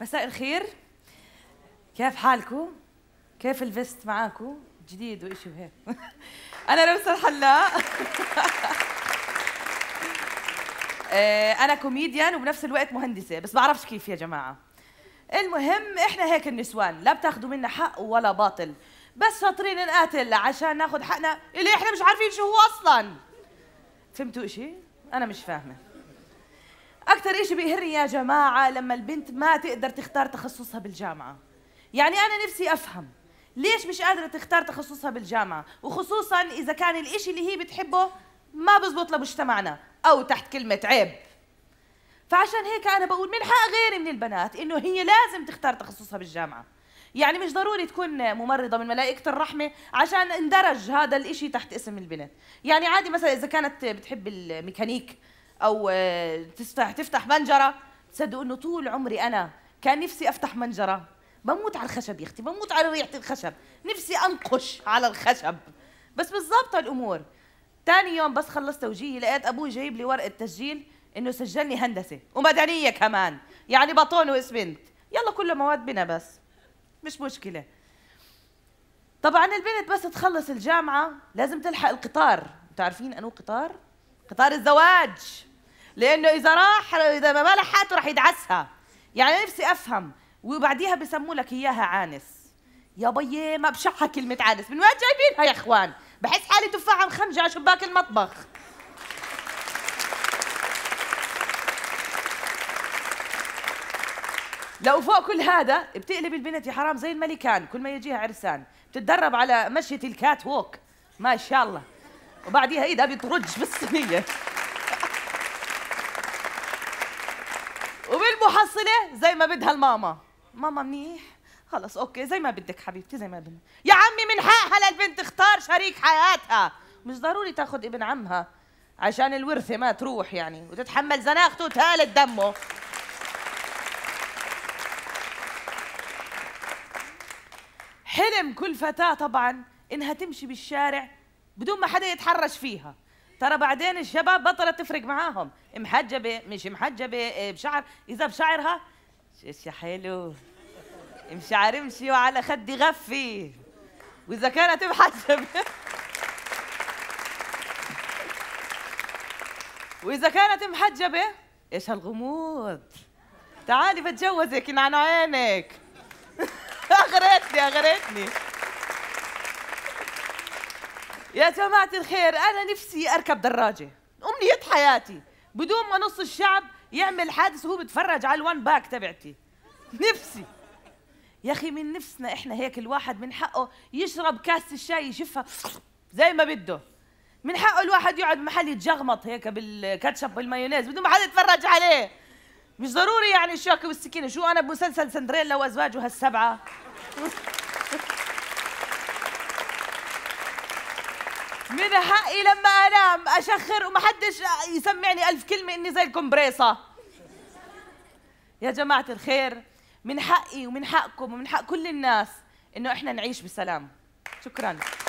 مساء الخير كيف حالكم؟ كيف الفيست معاكم؟ جديد وإشي وهيك أنا رمسة الحلاق آه، أنا كوميديان وبنفس الوقت مهندسة بس بعرفش كيف يا جماعة المهم إحنا هيك النسوان لا بتاخذوا منا حق ولا باطل بس شاطرين نقاتل عشان ناخذ حقنا اللي إحنا مش عارفين شو هو أصلا فهمتوا إشي؟ أنا مش فاهمة اكثر إشي بيهرني يا جماعه لما البنت ما تقدر تختار تخصصها بالجامعه يعني انا نفسي افهم ليش مش قادره تختار تخصصها بالجامعه وخصوصا اذا كان الإشي اللي هي بتحبه ما بزبط لمجتمعنا او تحت كلمه عيب فعشان هيك انا بقول من حق غيري من البنات انه هي لازم تختار تخصصها بالجامعه يعني مش ضروري تكون ممرضة من ملائكة الرحمة عشان اندرج هذا الإشي تحت اسم البنت يعني عادي مثلا إذا كانت بتحب الميكانيك او آه، تفتح تفتح منجره تصدقوا انه طول عمري انا كان نفسي افتح منجره بموت على الخشب يا اختي بموت على ريحه الخشب نفسي انقش على الخشب بس بالضبط الامور ثاني يوم بس خلصت توجيهي لقيت ابوي جايب لي ورقه تسجيل انه سجلني هندسه ومدنيه كمان يعني بطون واسمنت يلا كله مواد بنا بس مش مشكله طبعا البنت بس تخلص الجامعه لازم تلحق القطار بتعرفين انو قطار قطار الزواج لانه اذا راح اذا ما لحقته راح يدعسها يعني نفسي افهم وبعديها بسموا لك اياها عانس يا بيي ما بشعها كلمه عانس من وين جايبينها يا اخوان بحس حالي تفاحه مخنجه على شباك المطبخ لو فوق كل هذا بتقلب البنت يا حرام زي الملكان كل ما يجيها عرسان بتتدرب على مشية الكات ووك ما شاء الله وبعديها ايدها بترج بالصينية المحصله زي ما بدها الماما ماما منيح خلص اوكي زي ما بدك حبيبتي زي ما بدك يا عمي من حقها للبنت تختار شريك حياتها مش ضروري تاخذ ابن عمها عشان الورثه ما تروح يعني وتتحمل زناخته وتهالت دمه حلم كل فتاه طبعا انها تمشي بالشارع بدون ما حدا يتحرش فيها ترى بعدين الشباب بطلت تفرق معاهم محجبه مش محجبه إيه، بشعر اذا بشعرها يا حلو مشعر امشي وعلى خدي غفي واذا كانت محجبه واذا كانت محجبه ايش هالغموض تعالي بتجوزك ينعن عينك اغرتني اغرتني يا جماعة الخير أنا نفسي أركب دراجة أمنية حياتي بدون ما نص الشعب يعمل حادث وهو بيتفرج على الوان باك تبعتي نفسي يا أخي من نفسنا إحنا هيك الواحد من حقه يشرب كاس الشاي يشفها زي ما بده من حقه الواحد يقعد محل يتجغمط هيك بالكاتشب والمايونيز بدون ما حدا يتفرج عليه مش ضروري يعني الشوكة والسكينة شو أنا بمسلسل سندريلا وأزواجها السبعة انا حقي لما انام اشخر وما حدش يسمعني الف كلمه اني زي الكمبريصه يا جماعه الخير من حقي ومن حقكم ومن حق كل الناس انه احنا نعيش بسلام شكرا